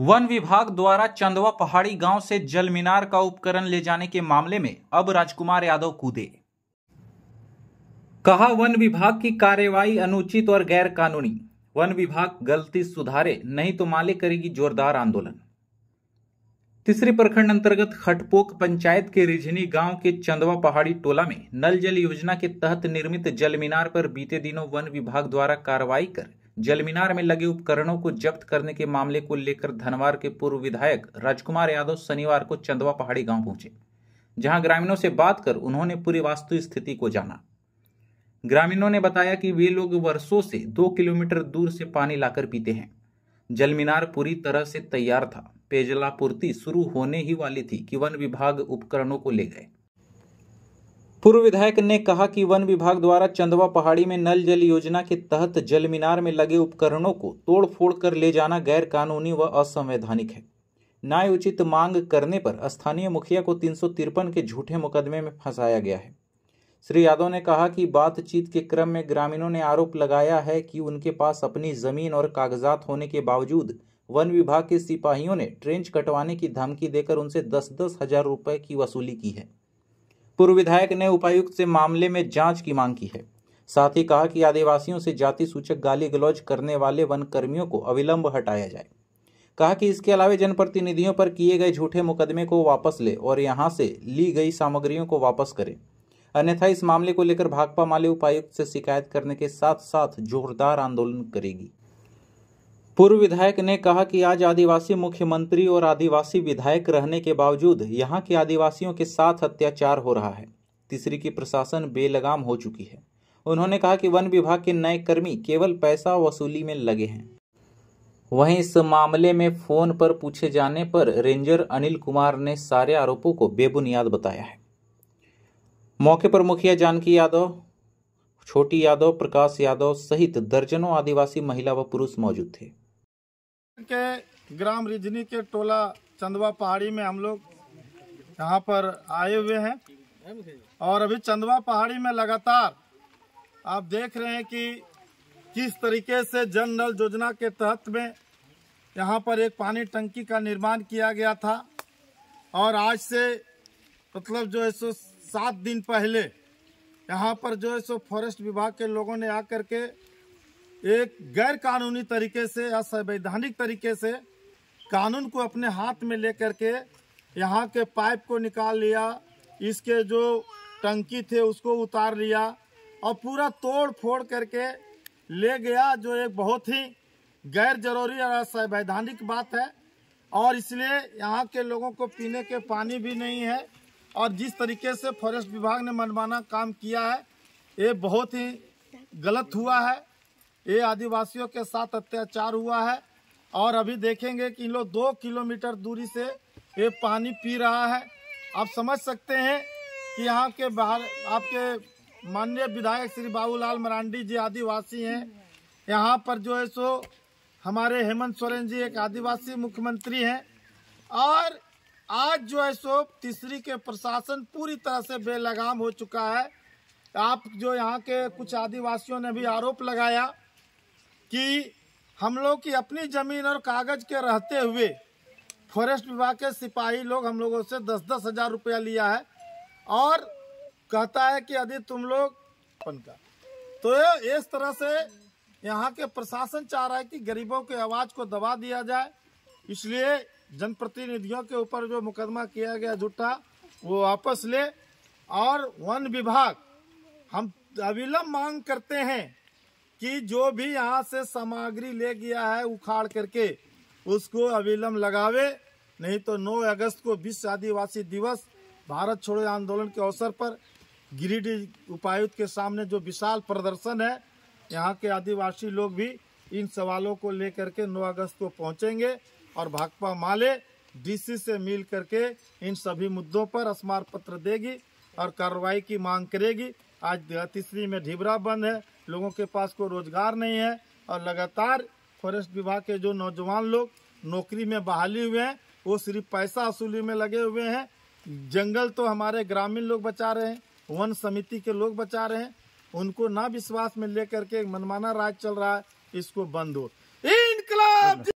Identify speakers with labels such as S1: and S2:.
S1: one विभाग द्वारा चंदवा पहाड़ी गांव से जल मीनार का उपकरण ले जाने के मामले में अब राजकुमार यादव कूदे कहा वन विभाग की कार्यवाही अनुचित और गैर कानूनी वन विभाग गलती सुधारे नहीं तो माले करेगी जोरदार आंदोलन तीसरे प्रखंड अंतर्गत खटपोक पंचायत के रिझनी गांव के चंदवा पहाड़ी टोला में नल जल योजना के तहत निर्मित जल मीनार पर बीते दिनों वन विभाग द्वारा कार्रवाई कर जलमीनार में लगे उपकरणों को जब्त करने के मामले को लेकर धनवार के पूर्व विधायक राजकुमार यादव शनिवार को चंदवा पहाड़ी गांव पहुंचे जहां ग्रामीणों से बात कर उन्होंने पूरी वास्तु स्थिति को जाना ग्रामीणों ने बताया कि वे लोग वर्षों से दो किलोमीटर दूर से पानी लाकर पीते हैं जलमीनार पूरी तरह से तैयार था पेयजलापूर्ति शुरू होने ही वाली थी कि वन विभाग उपकरणों को ले गए पूर्व विधायक ने कहा कि वन विभाग द्वारा चंदवा पहाड़ी में नल जल योजना के तहत जल मीनार में लगे उपकरणों को तोड़ फोड़ कर ले जाना गैर कानूनी व असंवैधानिक है न्याय उचित मांग करने पर स्थानीय मुखिया को तीन के झूठे मुकदमे में फंसाया गया है श्री यादव ने कहा कि बातचीत के क्रम में ग्रामीणों ने आरोप लगाया है कि उनके पास अपनी जमीन और कागजात होने के बावजूद वन विभाग के सिपाहियों ने ट्रेंच कटवाने की धमकी देकर उनसे दस दस हजार रुपए की वसूली की है पूर्व विधायक ने उपायुक्त से मामले में जांच की मांग की है साथ ही कहा कि आदिवासियों से जाति सूचक गाली गलौज करने वाले वन कर्मियों को अविलंब हटाया जाए कहा कि इसके अलावा जनप्रतिनिधियों पर किए गए झूठे मुकदमे को वापस ले और यहां से ली गई सामग्रियों को वापस करें अन्यथा इस मामले को लेकर भाकपा माले उपायुक्त से शिकायत करने के साथ साथ जोरदार आंदोलन करेगी पूर्व विधायक ने कहा कि आज आदिवासी मुख्यमंत्री और आदिवासी विधायक रहने के बावजूद यहाँ के आदिवासियों के साथ अत्याचार हो रहा है तीसरी की प्रशासन बेलगाम हो चुकी है उन्होंने कहा कि वन विभाग के नए कर्मी केवल पैसा वसूली में लगे हैं वहीं इस मामले में फोन पर पूछे जाने पर रेंजर अनिल कुमार ने सारे आरोपों को बेबुनियाद बताया है मौके पर मुखिया जानकी यादव छोटी यादव प्रकाश यादव सहित दर्जनों आदिवासी महिला व पुरुष मौजूद थे
S2: के ग्राम रिजनी के टोला चंदवा पहाड़ी में हम लोग यहाँ पर आए हुए हैं और अभी चंदवा पहाड़ी में लगातार आप देख रहे हैं कि किस तरीके से जन नल योजना के तहत में यहाँ पर एक पानी टंकी का निर्माण किया गया था और आज से मतलब जो है सो सात दिन पहले यहाँ पर जो है सो फॉरेस्ट विभाग के लोगों ने आकर के एक गैर कानूनी तरीके से या संवैधानिक तरीके से कानून को अपने हाथ में लेकर के यहाँ के पाइप को निकाल लिया इसके जो टंकी थे उसको उतार लिया और पूरा तोड़ फोड़ करके ले गया जो एक बहुत ही गैर जरूरी और संवैधानिक बात है और इसलिए यहाँ के लोगों को पीने के पानी भी नहीं है और जिस तरीके से फॉरेस्ट विभाग ने मनमाना काम किया है ये बहुत ही गलत हुआ है ये आदिवासियों के साथ अत्याचार हुआ है और अभी देखेंगे कि इन लोग दो किलोमीटर दूरी से ये पानी पी रहा है आप समझ सकते हैं कि यहाँ के बाहर आपके माननीय विधायक श्री बाबूलाल मरांडी जी आदिवासी हैं यहाँ पर जो है सो हमारे हेमंत सोरेन जी एक आदिवासी मुख्यमंत्री हैं और आज जो है सो तीसरी के प्रशासन पूरी तरह से बेलगाम हो चुका है आप जो यहाँ के कुछ आदिवासियों ने भी आरोप लगाया कि हम लोग की अपनी ज़मीन और कागज़ के रहते हुए फॉरेस्ट विभाग के सिपाही लोग हम लोगों से दस दस हज़ार रुपया लिया है और कहता है कि यदि तुम लोग का तो इस तरह से यहाँ के प्रशासन चाह रहा है कि गरीबों के आवाज़ को दबा दिया जाए इसलिए जनप्रतिनिधियों के ऊपर जो मुकदमा किया गया झूठा वो वापस ले और वन विभाग हम अविलंब मांग करते हैं कि जो भी यहाँ से सामग्री ले गया है उखाड़ करके उसको अविलंब लगावे नहीं तो 9 अगस्त को विश्व आदिवासी दिवस भारत छोड़ो आंदोलन के अवसर पर गिरिडीह उपायुक्त के सामने जो विशाल प्रदर्शन है यहाँ के आदिवासी लोग भी इन सवालों को लेकर के 9 अगस्त को पहुँचेंगे और भाकपा माले डीसी से मिल करके इन सभी मुद्दों पर स्मारक पत्र देगी और कार्रवाई की मांग करेगी आज तीसरी में ढिबरा बंद है लोगों के पास कोई रोजगार नहीं है और लगातार फॉरेस्ट विभाग के जो नौजवान लोग नौकरी में बहाली हुए हैं वो सिर्फ पैसा वसूली में लगे हुए हैं जंगल तो हमारे ग्रामीण लोग बचा रहे हैं वन समिति के लोग बचा रहे हैं उनको ना विश्वास में लेकर के मनमाना राज चल रहा है इसको बंद हो